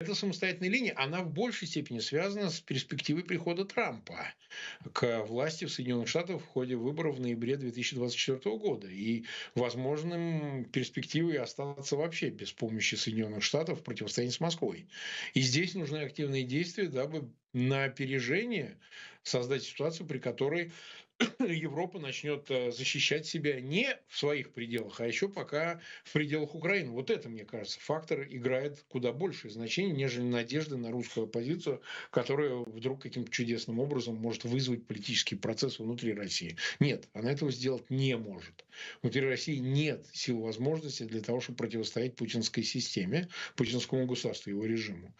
Эта самостоятельная линия, она в большей степени связана с перспективой прихода Трампа к власти в Соединенных Штатах в ходе выборов в ноябре 2024 года и возможным перспективой остаться вообще без помощи Соединенных Штатов в противостоянии с Москвой. И здесь нужны активные действия, дабы на опережение создать ситуацию, при которой Европа начнет э, защищать себя не в своих пределах, а еще пока в пределах Украины. Вот это, мне кажется, фактор играет куда большее значение, нежели надежды на русскую оппозицию, которая вдруг каким-то чудесным образом может вызвать политический процесс внутри России. Нет, она этого сделать не может. Внутри России нет сил возможности для того, чтобы противостоять путинской системе, путинскому государству, его режиму.